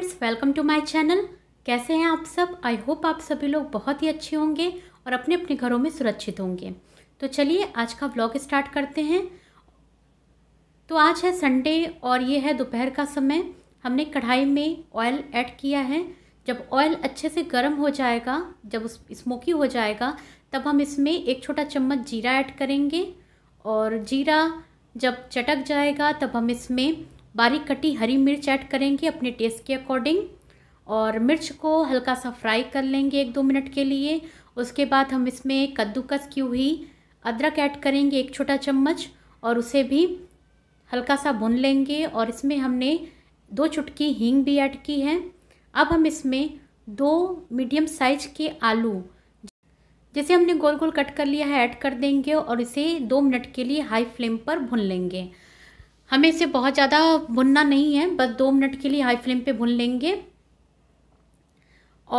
friends welcome to my channel कैसे हैं आप सब आई होप आप सभी लोग बहुत ही अच्छे होंगे और अपने अपने घरों में सुरक्षित होंगे तो चलिए आज का व्लॉग स्टार्ट करते हैं तो आज है संडे और ये है दोपहर का समय हमने कढ़ाई में ऑयल ऐड किया है जब ऑयल अच्छे से गर्म हो जाएगा जब उस स्मोकी हो जाएगा तब हम इसमें एक छोटा चम्मच जीरा ऐड करेंगे और जीरा जब चटक जाएगा तब हम इसमें बारीक कटी हरी मिर्च ऐड करेंगे अपने टेस्ट के अकॉर्डिंग और मिर्च को हल्का सा फ्राई कर लेंगे एक दो मिनट के लिए उसके बाद हम इसमें कद्दूकस की हुई अदरक ऐड करेंगे एक छोटा चम्मच और उसे भी हल्का सा भुन लेंगे और इसमें हमने दो चुटकी हींग भी ऐड की है अब हम इसमें दो मीडियम साइज के आलू जैसे हमने गोल गोल कट कर लिया है ऐड कर देंगे और इसे दो मिनट के लिए हाई फ्लेम पर भुन लेंगे हमें इसे बहुत ज़्यादा भुनना नहीं है बस दो मिनट के लिए हाई फ्लेम पे भुन लेंगे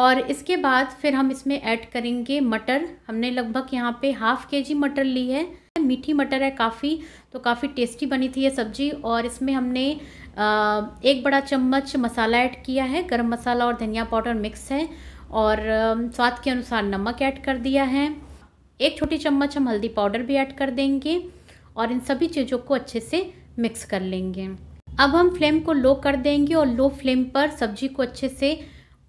और इसके बाद फिर हम इसमें ऐड करेंगे मटर हमने लगभग यहाँ पे हाफ़ के जी मटर ली है मीठी मटर है काफ़ी तो काफ़ी टेस्टी बनी थी ये सब्ज़ी और इसमें हमने एक बड़ा चम्मच मसाला ऐड किया है गर्म मसाला और धनिया पाउडर मिक्स है और स्वाद के अनुसार नमक ऐड कर दिया है एक छोटी चम्मच हम हल्दी पाउडर भी ऐड कर देंगे और इन सभी चीज़ों को अच्छे से मिक्स कर लेंगे अब हम फ्लेम को लो कर देंगे और लो फ्लेम पर सब्जी को अच्छे से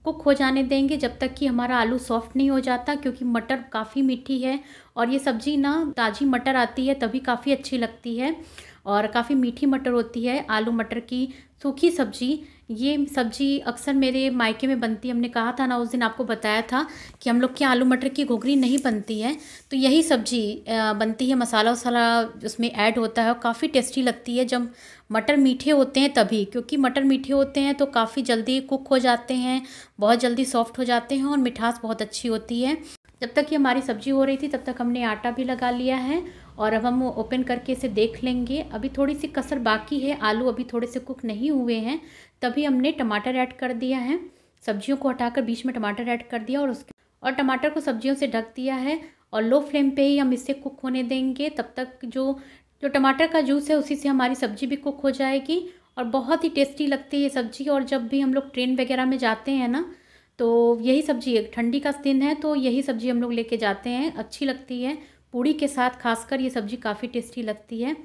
कुक हो जाने देंगे जब तक कि हमारा आलू सॉफ्ट नहीं हो जाता क्योंकि मटर काफ़ी मीठी है और ये सब्जी ना ताज़ी मटर आती है तभी काफ़ी अच्छी लगती है और काफ़ी मीठी मटर होती है आलू मटर की सूखी सब्जी ये सब्जी अक्सर मेरे मायके में बनती है हमने कहा था ना उस दिन आपको बताया था कि हम लोग के आलू मटर की घोगरी नहीं बनती है तो यही सब्जी बनती है मसाला वसाला उसमें ऐड होता है और काफ़ी टेस्टी लगती है जब मटर मीठे होते हैं तभी क्योंकि मटर मीठे होते हैं तो काफ़ी जल्दी कुक हो जाते हैं बहुत जल्दी सॉफ्ट हो जाते हैं और मिठास बहुत अच्छी होती है जब तक ये हमारी सब्ज़ी हो रही थी तब तक हमने आटा भी लगा लिया है और अब हम ओपन करके इसे देख लेंगे अभी थोड़ी सी कसर बाकी है आलू अभी थोड़े से कुक नहीं हुए हैं तभी हमने टमाटर ऐड कर दिया है सब्जियों को हटाकर बीच में टमाटर ऐड कर दिया और उसके और टमाटर को सब्जियों से ढक दिया है और लो फ्लेम पे ही हम इसे कुक होने देंगे तब तक जो जो टमाटर का जूस है उसी से हमारी सब्ज़ी भी कुक हो जाएगी और बहुत ही टेस्टी लगती है ये सब्ज़ी और जब भी हम लोग ट्रेन वगैरह में जाते हैं ना तो यही सब्ज़ी ठंडी का दिन है तो यही सब्ज़ी हम लोग लेके जाते हैं अच्छी लगती है पूड़ी के साथ खासकर ये सब्ज़ी काफ़ी टेस्टी लगती है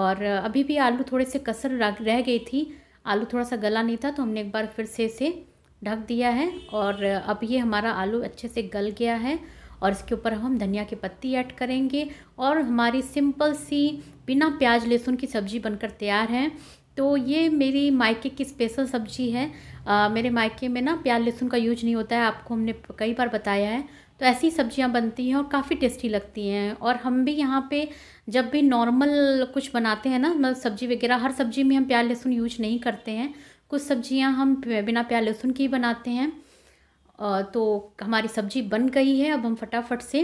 और अभी भी आलू थोड़े से कसर रह गई थी आलू थोड़ा सा गला नहीं था तो हमने एक बार फिर से इसे ढक दिया है और अब ये हमारा आलू अच्छे से गल गया है और इसके ऊपर हम धनिया की पत्ती ऐड करेंगे और हमारी सिंपल सी बिना प्याज लहसुन की सब्ज़ी बनकर तैयार है तो ये मेरी मायके की स्पेशल सब्ज़ी है आ, मेरे मायके में ना प्याज लहसुन का यूज नहीं होता है आपको हमने कई बार बताया है तो ऐसी सब्जियां बनती हैं और काफ़ी टेस्टी लगती हैं और हम भी यहाँ पे जब भी नॉर्मल कुछ बनाते हैं ना मतलब सब्जी वगैरह हर सब्जी में हम प्याज लहसुन यूज नहीं करते हैं कुछ सब्जियां हम बिना प्याज लहसुन की बनाते हैं तो हमारी सब्जी बन गई है अब हम फटाफट से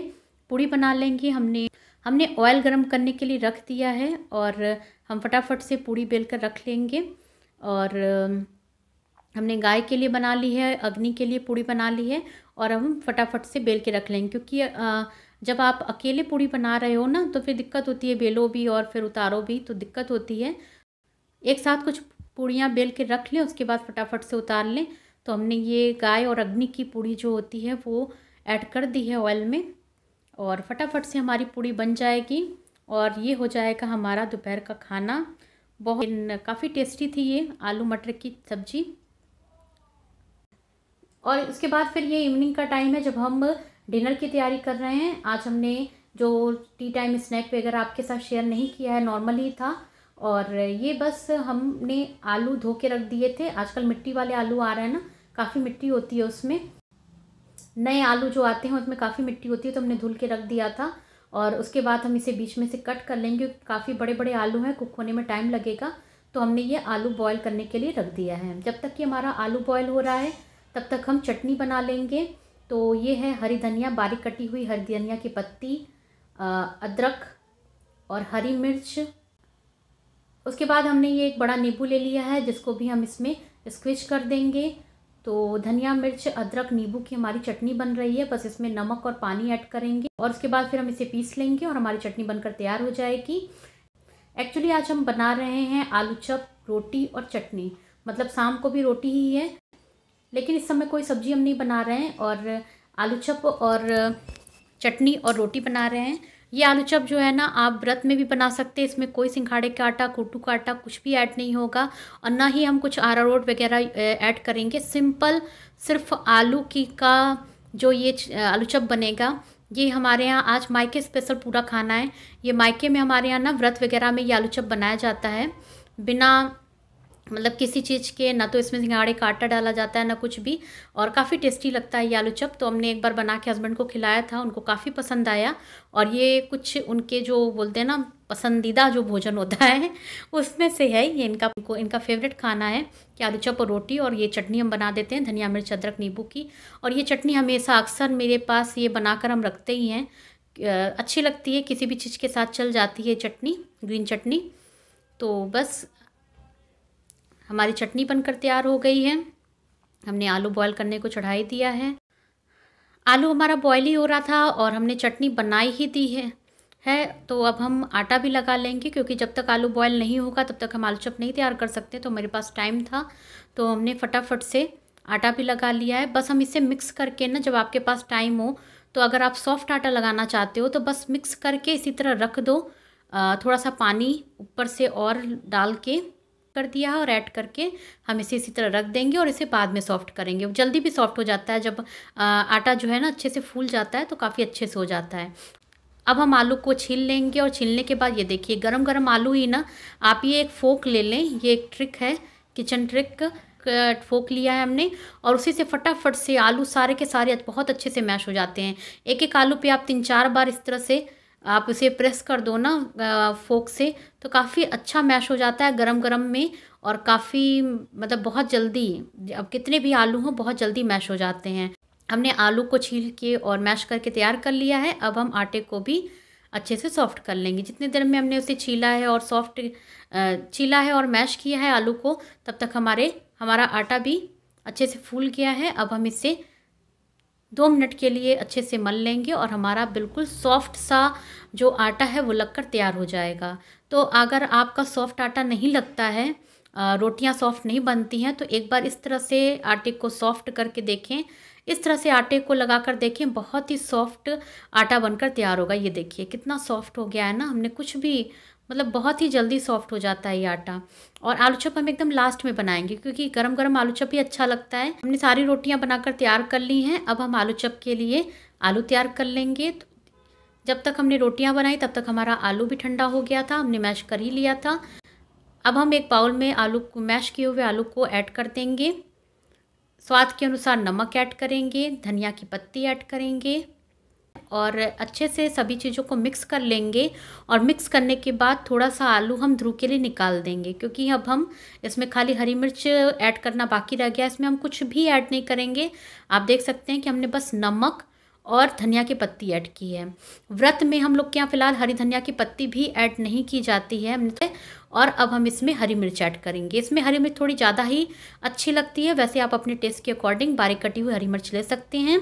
पूड़ी बना लेंगे हमने हमने ऑयल गरम करने के लिए रख दिया है और हम फटाफट से पूड़ी बेल कर रख लेंगे और हमने गाय के लिए बना ली है अग्नि के लिए पूड़ी बना ली है और हम फटाफट से बेल के रख लेंगे क्योंकि जब आप अकेले पूड़ी बना रहे हो ना तो फिर दिक्कत होती है बेलो भी और फिर उतारो भी तो दिक्कत होती है एक साथ कुछ पूड़ियाँ बेल के रख लें उसके बाद फटाफट से उतार लें तो हमने ये गाय और अग्नि की पूड़ी जो होती है वो ऐड कर दी है ऑयल में और फटाफट से हमारी पूड़ी बन जाएगी और ये हो जाएगा हमारा दोपहर का खाना बहुत काफ़ी टेस्टी थी ये आलू मटर की सब्ज़ी और उसके बाद फिर ये इवनिंग का टाइम है जब हम डिनर की तैयारी कर रहे हैं आज हमने जो टी टाइम स्नैक वगैरह आपके साथ शेयर नहीं किया है नॉर्मल ही था और ये बस हमने आलू धो के रख दिए थे आजकल मिट्टी वाले आलू आ रहे हैं ना काफ़ी मिट्टी होती है उसमें नए आलू जो आते हैं उसमें काफ़ी मिट्टी होती है तो हमने धुल के रख दिया था और उसके बाद हम इसे बीच में से कट कर लेंगे क्योंकि काफ़ी बड़े बड़े आलू हैं कुक होने में टाइम लगेगा तो हमने ये आलू बॉयल करने के लिए रख दिया है जब तक कि हमारा आलू बॉयल हो रहा है तब तक हम चटनी बना लेंगे तो ये है हरी धनिया बारीक कटी हुई हरी धनिया की पत्ती अदरक और हरी मिर्च उसके बाद हमने ये एक बड़ा नींबू ले लिया है जिसको भी हम इसमें स्क्विच कर देंगे तो धनिया मिर्च अदरक नींबू की हमारी चटनी बन रही है बस इसमें नमक और पानी ऐड करेंगे और उसके बाद फिर हम इसे पीस लेंगे और हमारी चटनी बनकर तैयार हो जाएगी एक्चुअली आज हम बना रहे हैं आलू चप रोटी और चटनी मतलब शाम को भी रोटी ही है लेकिन इस समय कोई सब्जी हम नहीं बना रहे हैं और आलू चप और चटनी और रोटी बना रहे हैं ये आलू चप जो है ना आप व्रत में भी बना सकते हैं इसमें कोई सिंघाड़े का आटा कुटू का आटा कुछ भी ऐड नहीं होगा और ना ही हम कुछ आरारोट वगैरह ऐड करेंगे सिंपल सिर्फ आलू की का जो ये आलू चप बनेगा ये हमारे यहाँ आज मायके स्पेशल पूरा खाना है ये मायके में हमारे यहाँ ना व्रत वगैरह में ये आलू चप बनाया जाता है बिना मतलब किसी चीज़ के ना तो इसमें सिंगाड़े का आटा डाला जाता है ना कुछ भी और काफ़ी टेस्टी लगता है ये आलू चप तो हमने एक बार बना के हस्बैंड को खिलाया था उनको काफ़ी पसंद आया और ये कुछ उनके जो बोलते हैं ना पसंदीदा जो भोजन होता है उसमें से है ये इनका इनको इनका फेवरेट खाना है कि आलू चप और रोटी और ये चटनी हम बना देते हैं धनिया मिर्च अदरक नींबू की और ये चटनी हमेशा अक्सर मेरे पास ये बनाकर हम रखते ही हैं अच्छी लगती है किसी भी चीज़ के साथ चल जाती है चटनी ग्रीन चटनी तो बस हमारी चटनी बनकर तैयार हो गई है हमने आलू बॉयल करने को चढ़ाई दिया है आलू हमारा बॉयल ही हो रहा था और हमने चटनी बनाई ही दी है है तो अब हम आटा भी लगा लेंगे क्योंकि जब तक आलू बॉयल नहीं होगा तब तक हम आलू चप नहीं तैयार कर सकते तो मेरे पास टाइम था तो हमने फटाफट से आटा भी लगा लिया है बस हम इसे मिक्स करके ना जब आपके पास टाइम हो तो अगर आप सॉफ्ट आटा लगाना चाहते हो तो बस मिक्स करके इसी तरह रख दो थोड़ा सा पानी ऊपर से और डाल के कर दिया है और ऐड करके हम इसे इसी तरह रख देंगे और इसे बाद में सॉफ्ट करेंगे जल्दी भी सॉफ्ट हो जाता है जब आटा जो है ना अच्छे से फूल जाता है तो काफ़ी अच्छे से हो जाता है अब हम आलू को छील लेंगे और छीलने के बाद ये देखिए गरम गरम आलू ही ना आप ये एक फोक ले लें ये एक ट्रिक है किचन ट्रिक फोक लिया है हमने और उसी से फटाफट से आलू सारे के सारे बहुत अच्छे से मैश हो जाते हैं एक एक आलू पे आप तीन चार बार इस तरह से आप उसे प्रेस कर दो ना फोक से तो काफ़ी अच्छा मैश हो जाता है गरम गरम में और काफ़ी मतलब बहुत जल्दी अब कितने भी आलू हों बहुत जल्दी मैश हो जाते हैं हमने आलू को छील के और मैश करके तैयार कर लिया है अब हम आटे को भी अच्छे से सॉफ्ट कर लेंगे जितने देर में हमने उसे छीला है और सॉफ्ट छीला है और मैश किया है आलू को तब तक हमारे हमारा आटा भी अच्छे से फूल गया है अब हम इसे दो मिनट के लिए अच्छे से मल लेंगे और हमारा बिल्कुल सॉफ्ट सा जो आटा है वो लगकर तैयार हो जाएगा तो अगर आपका सॉफ्ट आटा नहीं लगता है रोटियां सॉफ्ट नहीं बनती हैं तो एक बार इस तरह से आटे को सॉफ्ट करके देखें इस तरह से आटे को लगा कर देखें बहुत ही सॉफ्ट आटा बनकर तैयार होगा ये देखिए कितना सॉफ्ट हो गया है ना हमने कुछ भी मतलब बहुत ही जल्दी सॉफ्ट हो जाता है ये आटा और आलू चप हम एकदम लास्ट में बनाएंगे क्योंकि गरम गरम आलू चप ही अच्छा लगता है हमने सारी रोटियां बनाकर तैयार कर ली हैं अब हम आलू चप के लिए आलू तैयार कर लेंगे तो जब तक हमने रोटियां बनाई तब तक हमारा आलू भी ठंडा हो गया था हमने मैश कर ही लिया था अब हम एक बाउल में आलू को मैश किए हुए आलू को ऐड कर देंगे स्वाद के अनुसार नमक ऐड करेंगे धनिया की पत्ती ऐड करेंगे और अच्छे से सभी चीज़ों को मिक्स कर लेंगे और मिक्स करने के बाद थोड़ा सा आलू हम ध्रू के लिए निकाल देंगे क्योंकि अब हम इसमें खाली हरी मिर्च ऐड करना बाकी रह गया इसमें हम कुछ भी ऐड नहीं करेंगे आप देख सकते हैं कि हमने बस नमक और धनिया की पत्ती ऐड की है व्रत में हम लोग के यहाँ फ़िलहाल हरी धनिया की पत्ती भी ऐड नहीं की जाती है हमने तो, और अब हम इसमें हरी मिर्च ऐड करेंगे इसमें हरी मिर्च थोड़ी ज़्यादा ही अच्छी लगती है वैसे आप अपने टेस्ट के अकॉर्डिंग बारीक कटी हुई हरी मिर्च ले सकते हैं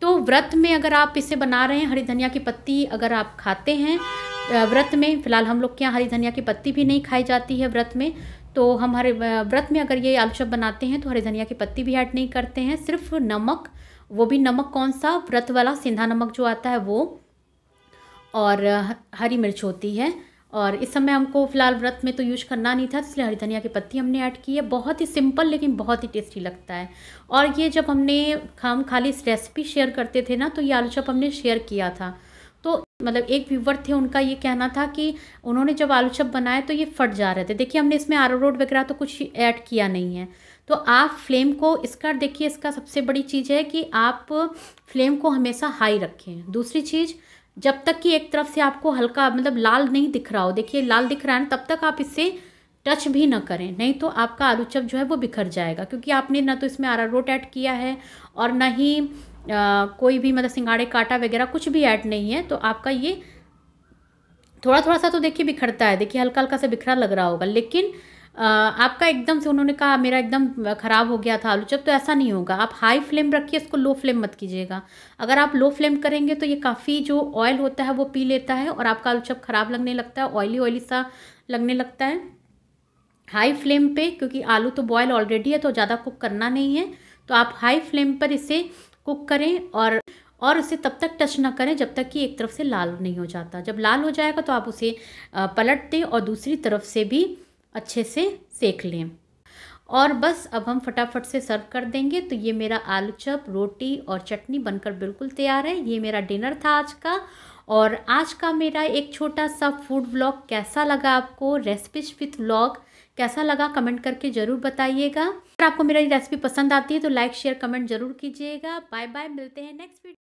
तो व्रत में अगर आप इसे बना रहे हैं हरी धनिया की पत्ती अगर आप खाते हैं व्रत में फ़िलहाल हम लोग के यहाँ हरी धनिया की पत्ती भी नहीं खाई जाती है व्रत में तो हम हरे व्रत में अगर ये आलू चप बनाते हैं तो हरी धनिया की पत्ती भी ऐड नहीं करते हैं सिर्फ नमक वो भी नमक कौन सा व्रत वाला सिंधा नमक जो आता है वो और हरी मिर्च होती है और इस समय हमको फ़िलहाल व्रत में तो यूज करना नहीं था तो इसलिए हरी धनिया की पत्ती हमने ऐड की है बहुत ही सिंपल लेकिन बहुत ही टेस्टी लगता है और ये जब हमने हम खाली इस रेसिपी शेयर करते थे ना तो ये आलू चप हमने शेयर किया था तो मतलब एक व्यूवर थे उनका ये कहना था कि उन्होंने जब आलू चप बनाए तो ये फट जा रहे थे देखिए हमने इसमें आरोरोड वगैरह तो कुछ ऐड किया नहीं है तो आप फ्लेम को इसका देखिए इसका सबसे बड़ी चीज़ है कि आप फ्लेम को हमेशा हाई रखें दूसरी चीज़ जब तक कि एक तरफ से आपको हल्का मतलब लाल नहीं दिख रहा हो देखिए लाल दिख रहा है ना तब तक आप इससे टच भी ना करें नहीं तो आपका आलू चप जो है वो बिखर जाएगा क्योंकि आपने ना तो इसमें रोट ऐड किया है और ना ही आ, कोई भी मतलब सिंगाड़े काटा वगैरह कुछ भी ऐड नहीं है तो आपका ये थोड़ा थोड़ा सा तो देखिए बिखरता है देखिए हल्का हल्का सा बिखरा लग रहा होगा लेकिन आपका एकदम से उन्होंने कहा मेरा एकदम ख़राब हो गया था आलू चप तो ऐसा नहीं होगा आप हाई फ्लेम रखिए इसको लो फ्लेम मत कीजिएगा अगर आप लो फ्लेम करेंगे तो ये काफ़ी जो ऑयल होता है वो पी लेता है और आपका आलू चप ख़राब लगने लगता है ऑयली ऑयली सा लगने लगता है हाई फ्लेम पे क्योंकि आलू तो बॉयल ऑलरेडी है तो ज़्यादा कुक करना नहीं है तो आप हाई फ्लेम पर इसे कुक करें और और उसे तब तक टच ना करें जब तक कि एक तरफ से लाल नहीं हो जाता जब लाल हो जाएगा तो आप उसे पलट दें और दूसरी तरफ से भी अच्छे से सेक लें और बस अब हम फटाफट से सर्व कर देंगे तो ये मेरा आलू चप रोटी और चटनी बनकर बिल्कुल तैयार है ये मेरा डिनर था आज का और आज का मेरा एक छोटा सा फूड व्लॉग कैसा लगा आपको रेसिपीज विथ व्लॉग कैसा लगा कमेंट करके ज़रूर बताइएगा अगर आपको मेरा ये रेसिपी पसंद आती है तो लाइक शेयर कमेंट जरूर कीजिएगा बाय बाय मिलते हैं नेक्स्ट वीडियो